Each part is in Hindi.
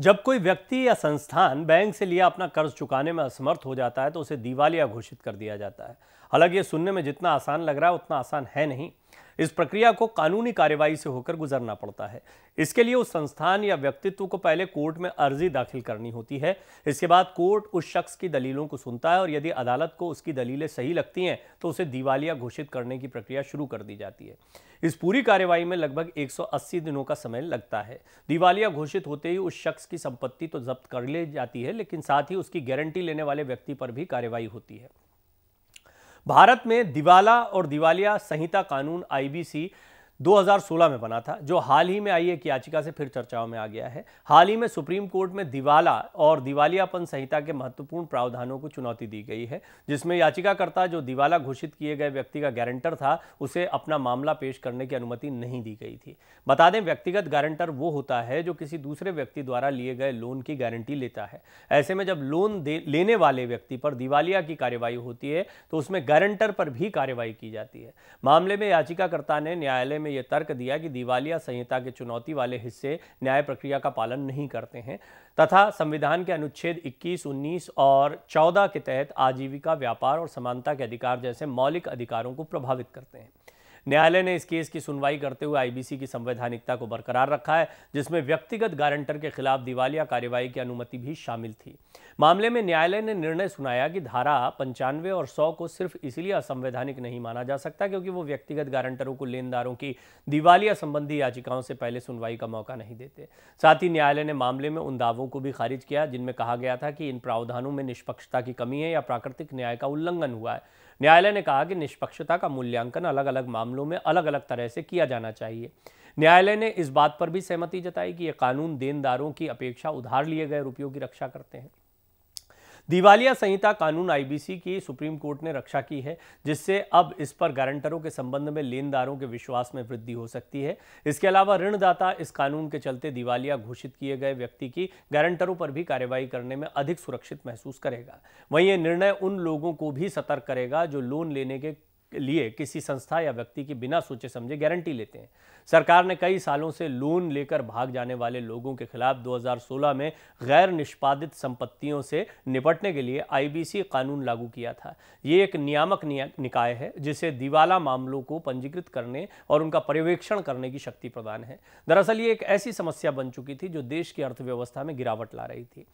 जब कोई व्यक्ति या संस्थान बैंक से लिया अपना कर्ज चुकाने में असमर्थ हो जाता है तो उसे दिवालिया घोषित कर दिया जाता है हालांकि ये सुनने में जितना आसान लग रहा है उतना आसान है नहीं इस प्रक्रिया को कानूनी कार्यवाही से होकर गुजरना पड़ता है इसके लिए उस संस्थान या व्यक्तित्व को पहले कोर्ट में अर्जी दाखिल करनी होती है इसके बाद कोर्ट उस शख्स की दलीलों को सुनता है और यदि अदालत को उसकी दलीलें सही लगती हैं तो उसे दिवालिया घोषित करने की प्रक्रिया शुरू कर दी जाती है इस पूरी कार्यवाही में लगभग 180 दिनों का समय लगता है दिवालिया घोषित होते ही उस शख्स की संपत्ति तो जब्त कर ले जाती है लेकिन साथ ही उसकी गारंटी लेने वाले व्यक्ति पर भी कार्यवाही होती है भारत में दिवाला और दिवालिया संहिता कानून आईबीसी 2016 में बना था जो हाल ही में आई एक याचिका से फिर चर्चाओं में आ गया है हाल ही में सुप्रीम कोर्ट में दिवाला और दिवालियापन संहिता के महत्वपूर्ण प्रावधानों को चुनौती दी गई है जिसमें याचिकाकर्ता जो दिवाला घोषित किए गए व्यक्ति का गारंटर था उसे अपना मामला पेश करने की अनुमति नहीं दी गई थी बता दें व्यक्तिगत गारंटर वो होता है जो किसी दूसरे व्यक्ति द्वारा लिए गए लोन की गारंटी लेता है ऐसे में जब लोन लेने वाले व्यक्ति पर दिवालिया की कार्यवाही होती है तो उसमें गारंटर पर भी कार्यवाही की जाती है मामले में याचिकाकर्ता ने न्यायालय में में यह तर्क दिया कि दिवालिया संहिता के चुनौती वाले हिस्से न्याय प्रक्रिया का पालन नहीं करते हैं तथा संविधान के अनुच्छेद 21, 19 और 14 के तहत आजीविका व्यापार और समानता के अधिकार जैसे मौलिक अधिकारों को प्रभावित करते हैं न्यायालय ने इस केस की सुनवाई करते हुए आईबीसी की संवैधानिकता को बरकरार रखा है जिसमें व्यक्तिगत गारंटर के खिलाफ दिवालिया कार्यवाही की अनुमति भी शामिल थी मामले में न्यायालय ने निर्णय सुनाया कि धारा पंचानवे और सौ को सिर्फ इसलिए असंवैधानिक नहीं माना जा सकता क्योंकि वो व्यक्तिगत गारंटरों को लेनदारों की दिवालिया संबंधी याचिकाओं से पहले सुनवाई का मौका नहीं देते साथ ही न्यायालय ने मामले में उन दावों को भी खारिज किया जिनमें कहा गया था कि इन प्रावधानों में निष्पक्षता की कमी है या प्राकृतिक न्याय का उल्लंघन हुआ है न्यायालय ने कहा कि निष्पक्षता का मूल्यांकन अलग अलग मामलों मामलों में अलग अलग तरह से किया जाना चाहिए न्यायालय ने इस बात पर भी सहमति जताई कि ये कानून देनदारों की अपेक्षा उधार लिए गए रुपयों की रक्षा करते हैं दिवालिया संहिता कानून आईबीसी की सुप्रीम कोर्ट ने रक्षा की है जिससे अब इस पर गारंटरों के संबंध में लेनदारों के विश्वास में वृद्धि हो सकती है इसके अलावा ऋणदाता इस कानून के चलते दिवालिया घोषित किए गए व्यक्ति की गारंटरों पर भी कार्यवाही करने में अधिक सुरक्षित महसूस करेगा वहीं यह निर्णय उन लोगों को भी सतर्क करेगा जो लोन लेने के लिए किसी संस्था या व्यक्ति की बिना सोचे समझे गारंटी लेते हैं सरकार ने कई सालों से लोन लेकर भाग जाने वाले लोगों के खिलाफ 2016 में गैर निष्पादित संपत्तियों से निपटने के लिए आईबीसी कानून लागू किया था ये एक नियामक निकाय है जिसे दिवाला मामलों को पंजीकृत करने और उनका पर्यवेक्षण करने की शक्ति प्रदान है दरअसल ये एक ऐसी समस्या बन चुकी थी जो देश की अर्थव्यवस्था में गिरावट ला रही थी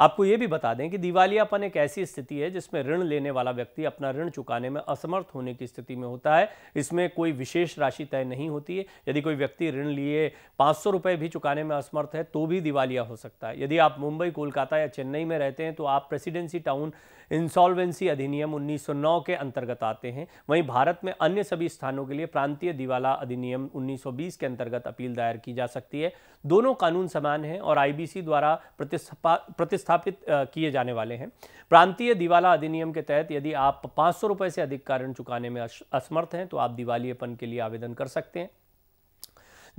आपको ये भी बता दें कि दिवालियापन एक ऐसी स्थिति है जिसमें ऋण लेने वाला व्यक्ति अपना ऋण चुकाने में असमर्थ होने की स्थिति में होता है इसमें कोई विशेष राशि तय नहीं होती है यदि कोई व्यक्ति ऋण लिए पाँच सौ भी चुकाने में असमर्थ है तो भी दिवालिया हो सकता है यदि आप मुंबई कोलकाता या चेन्नई में रहते हैं तो आप प्रेसिडेंसी टाउन इंसॉल्वेंसी अधिनियम 1909 के अंतर्गत आते हैं वहीं भारत में अन्य सभी स्थानों के लिए प्रांतीय दिवाला अधिनियम 1920 के अंतर्गत अपील दायर की जा सकती है दोनों कानून समान हैं और आईबीसी द्वारा प्रतिस्था स्थापित किए जाने वाले हैं प्रांतीय दिवाला अधिनियम के तहत यदि आप पाँच सौ से अधिक कारण चुकाने में असमर्थ हैं तो आप दिवालीपन के लिए आवेदन कर सकते हैं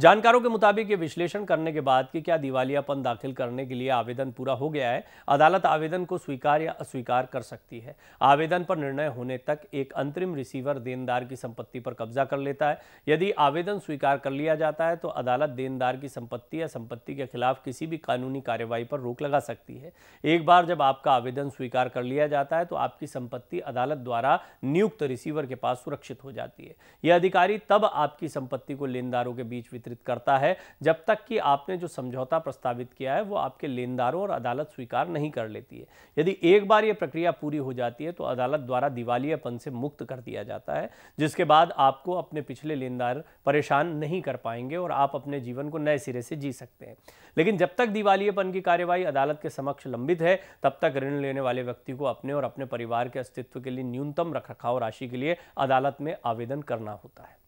जानकारों के मुताबिक ये विश्लेषण करने के बाद कि क्या दिवालियापन दाखिल करने के लिए आवेदन पूरा हो गया है अदालत आवेदन को स्वीकार या अस्वीकार कर सकती है आवेदन पर निर्णय होने तक एक अंतरिम रिसीवर देनदार की संपत्ति पर कब्जा कर लेता है यदि आवेदन स्वीकार कर लिया जाता है तो अदालत देनदार की संपत्ति या संपत्ति के खिलाफ किसी भी कानूनी कार्यवाही पर रोक लगा सकती है एक बार जब आपका आवेदन स्वीकार कर लिया जाता है तो आपकी संपत्ति अदालत द्वारा नियुक्त रिसीवर के पास सुरक्षित हो जाती है यह अधिकारी तब आपकी संपत्ति को लेनदारों के बीच नियंत्रित करता है जब तक कि आपने जो समझौता प्रस्तावित किया है वो आपके लेनदारों और अदालत स्वीकार नहीं कर लेती है यदि एक बार ये प्रक्रिया पूरी हो जाती है तो अदालत द्वारा दिवालियापन से मुक्त कर दिया जाता है जिसके बाद आपको अपने पिछले लेनदार परेशान नहीं कर पाएंगे और आप अपने जीवन को नए सिरे से जी सकते हैं लेकिन जब तक दिवालियापन की कार्यवाही अदालत के समक्ष लंबित है तब तक ऋण लेने वाले व्यक्ति को अपने और अपने परिवार के अस्तित्व के लिए न्यूनतम रखरखाव राशि के लिए अदालत में आवेदन करना होता है